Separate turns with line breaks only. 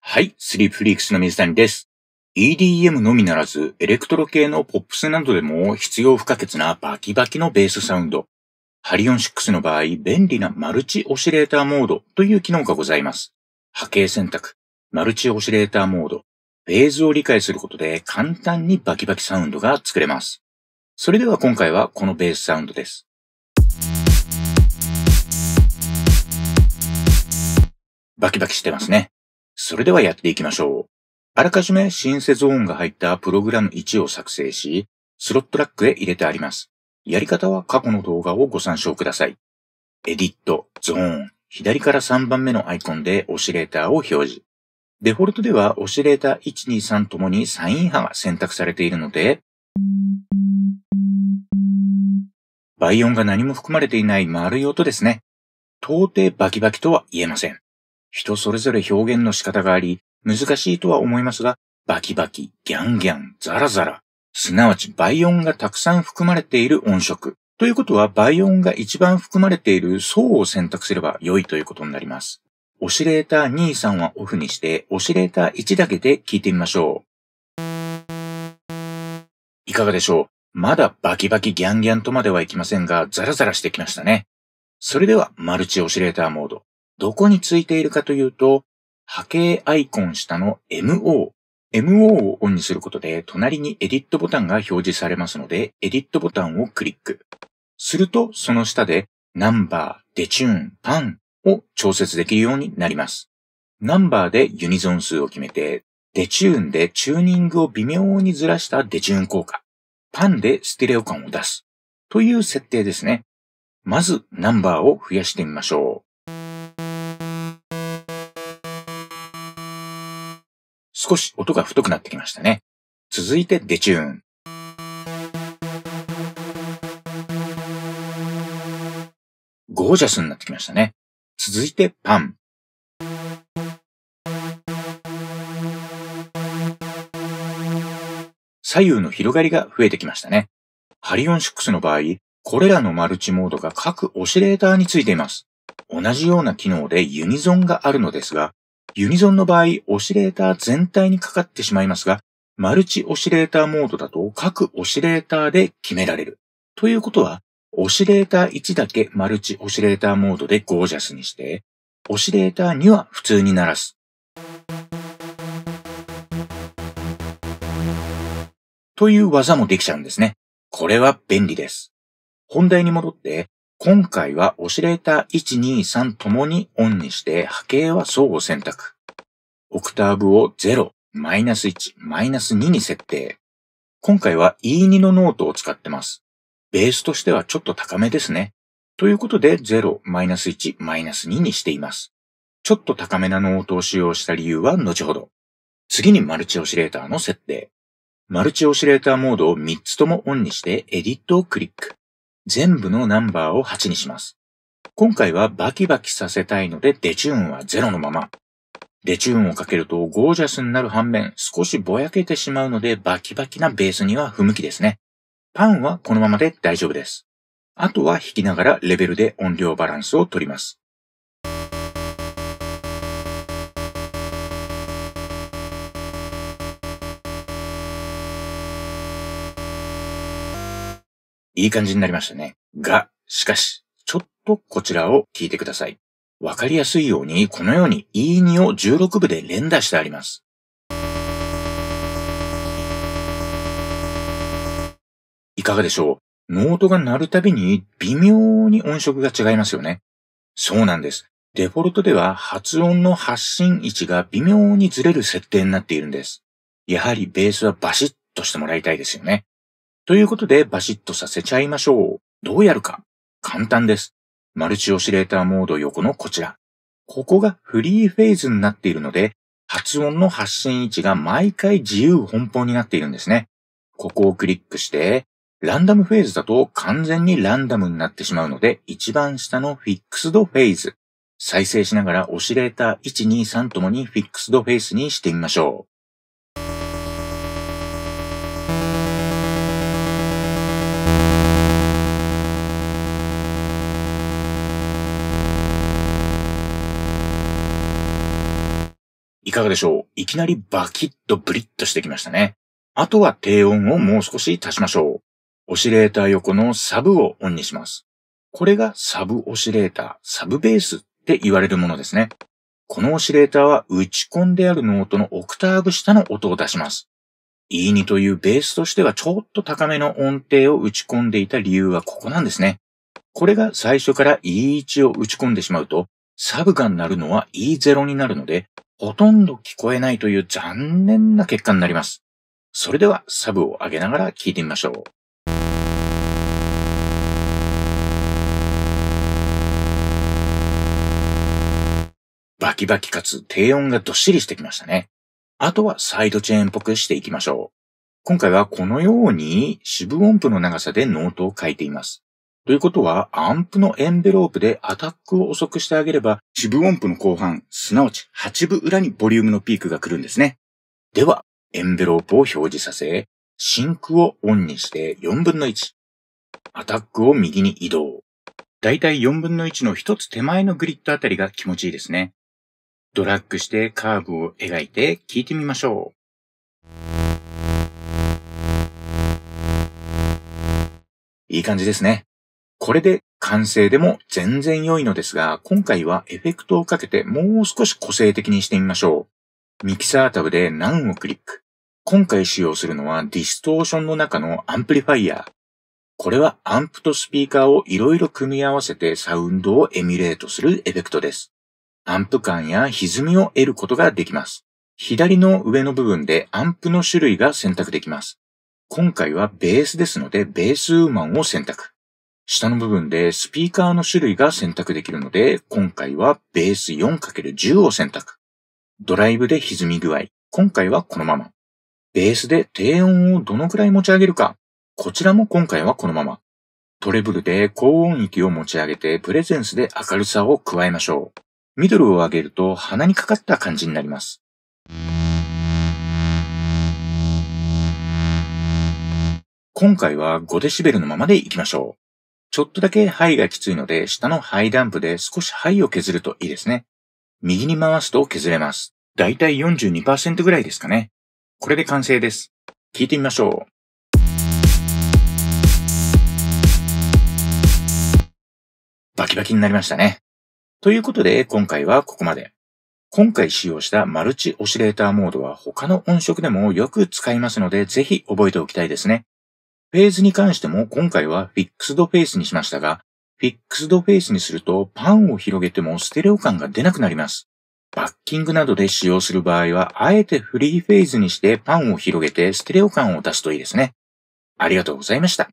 はい、スリープフリークスの水谷です。EDM のみならず、エレクトロ系のポップスなどでも必要不可欠なバキバキのベースサウンド。ハリオン6の場合、便利なマルチオシレーターモードという機能がございます。波形選択、マルチオシレーターモード、フェーズを理解することで簡単にバキバキサウンドが作れます。それでは今回はこのベースサウンドです。バキバキしてますね。それではやっていきましょう。あらかじめシンセゾーンが入ったプログラム1を作成し、スロットラックへ入れてあります。やり方は過去の動画をご参照ください。エディット、ゾーン、左から3番目のアイコンでオシレーターを表示。デフォルトではオシレーター123ともにサイン波が選択されているので、倍音が何も含まれていない丸い音ですね。到底バキバキとは言えません。人それぞれ表現の仕方があり、難しいとは思いますが、バキバキ、ギャンギャン、ザラザラ、すなわち倍音がたくさん含まれている音色。ということは、倍音が一番含まれている層を選択すれば良いということになります。オシレーター2、3はオフにして、オシレーター1だけで聞いてみましょう。いかがでしょうまだバキバキギャンギャンとまではいきませんが、ザラザラしてきましたね。それでは、マルチオシレーターモード。どこについているかというと、波形アイコン下の MO。MO をオンにすることで、隣にエディットボタンが表示されますので、エディットボタンをクリック。すると、その下で、ナンバー、デチューン、パンを調節できるようになります。ナンバーでユニゾン数を決めて、デチューンでチューニングを微妙にずらしたデチューン効果。パンでステレオ感を出す。という設定ですね。まず、ナンバーを増やしてみましょう。少し音が太くなってきましたね。続いてデチューン。ゴージャスになってきましたね。続いてパン。左右の広がりが増えてきましたね。ハリオン6の場合、これらのマルチモードが各オシレーターについています。同じような機能でユニゾンがあるのですが、ユニゾンの場合、オシレーター全体にかかってしまいますが、マルチオシレーターモードだと各オシレーターで決められる。ということは、オシレーター1だけマルチオシレーターモードでゴージャスにして、オシレーター2は普通に鳴らす。という技もできちゃうんですね。これは便利です。本題に戻って、今回はオシレーター1、2、3ともにオンにして波形は相互選択。オクターブを0、マイナス1、マイナス2に設定。今回は E2 のノートを使ってます。ベースとしてはちょっと高めですね。ということで0、マイナス1、マイナス2にしています。ちょっと高めなノートを使用した理由は後ほど。次にマルチオシレーターの設定。マルチオシレーターモードを3つともオンにしてエディットをクリック。全部のナンバーを8にします。今回はバキバキさせたいのでデチューンは0のまま。デチューンをかけるとゴージャスになる反面、少しぼやけてしまうのでバキバキなベースには不向きですね。パンはこのままで大丈夫です。あとは弾きながらレベルで音量バランスを取ります。いい感じになりましたね。が、しかし、ちょっとこちらを聞いてください。わかりやすいように、このように E2 を16部で連打してあります。いかがでしょうノートが鳴るたびに微妙に音色が違いますよね。そうなんです。デフォルトでは発音の発信位置が微妙にずれる設定になっているんです。やはりベースはバシッとしてもらいたいですよね。ということでバシッとさせちゃいましょう。どうやるか簡単です。マルチオシレーターモード横のこちら。ここがフリーフェーズになっているので、発音の発信位置が毎回自由奔放になっているんですね。ここをクリックして、ランダムフェーズだと完全にランダムになってしまうので、一番下のフィックスドフェーズ。再生しながらオシレーター1、2、3ともにフィックスドフェースにしてみましょう。いかがでしょういきなりバキッとブリッとしてきましたね。あとは低音をもう少し足しましょう。オシレーター横のサブをオンにします。これがサブオシレーター、サブベースって言われるものですね。このオシレーターは打ち込んであるノートのオクターブ下の音を出します。E2 というベースとしてはちょっと高めの音程を打ち込んでいた理由はここなんですね。これが最初から E1 を打ち込んでしまうと、サブが鳴るのは E0 になるので、ほとんど聞こえないという残念な結果になります。それではサブを上げながら聞いてみましょう。バキバキかつ低音がどっしりしてきましたね。あとはサイドチェーンっぽくしていきましょう。今回はこのように四分音符の長さでノートを書いています。ということは、アンプのエンベロープでアタックを遅くしてあげれば、四分音符の後半、すなわち八分裏にボリュームのピークが来るんですね。では、エンベロープを表示させ、シンクをオンにして4分の1。アタックを右に移動。だいたい4分の1の一つ手前のグリッドあたりが気持ちいいですね。ドラッグしてカーブを描いて聞いてみましょう。いい感じですね。これで完成でも全然良いのですが、今回はエフェクトをかけてもう少し個性的にしてみましょう。ミキサータブで何をクリック。今回使用するのはディストーションの中のアンプリファイヤー。これはアンプとスピーカーをいろいろ組み合わせてサウンドをエミュレートするエフェクトです。アンプ感や歪みを得ることができます。左の上の部分でアンプの種類が選択できます。今回はベースですのでベースウーマンを選択。下の部分でスピーカーの種類が選択できるので、今回はベース 4×10 を選択。ドライブで歪み具合。今回はこのまま。ベースで低音をどのくらい持ち上げるか。こちらも今回はこのまま。トレブルで高音域を持ち上げてプレゼンスで明るさを加えましょう。ミドルを上げると鼻にかかった感じになります。今回は 5dB のままでいきましょう。ちょっとだけ肺がきついので、下の肺ダンプで少し肺を削るといいですね。右に回すと削れます。だいたい42%ぐらいですかね。これで完成です。聞いてみましょう。バキバキになりましたね。ということで、今回はここまで。今回使用したマルチオシレーターモードは他の音色でもよく使いますので、ぜひ覚えておきたいですね。フェーズに関しても今回はフィックスドフェイスにしましたが、フィックスドフェイスにするとパンを広げてもステレオ感が出なくなります。バッキングなどで使用する場合は、あえてフリーフェーズにしてパンを広げてステレオ感を出すといいですね。ありがとうございました。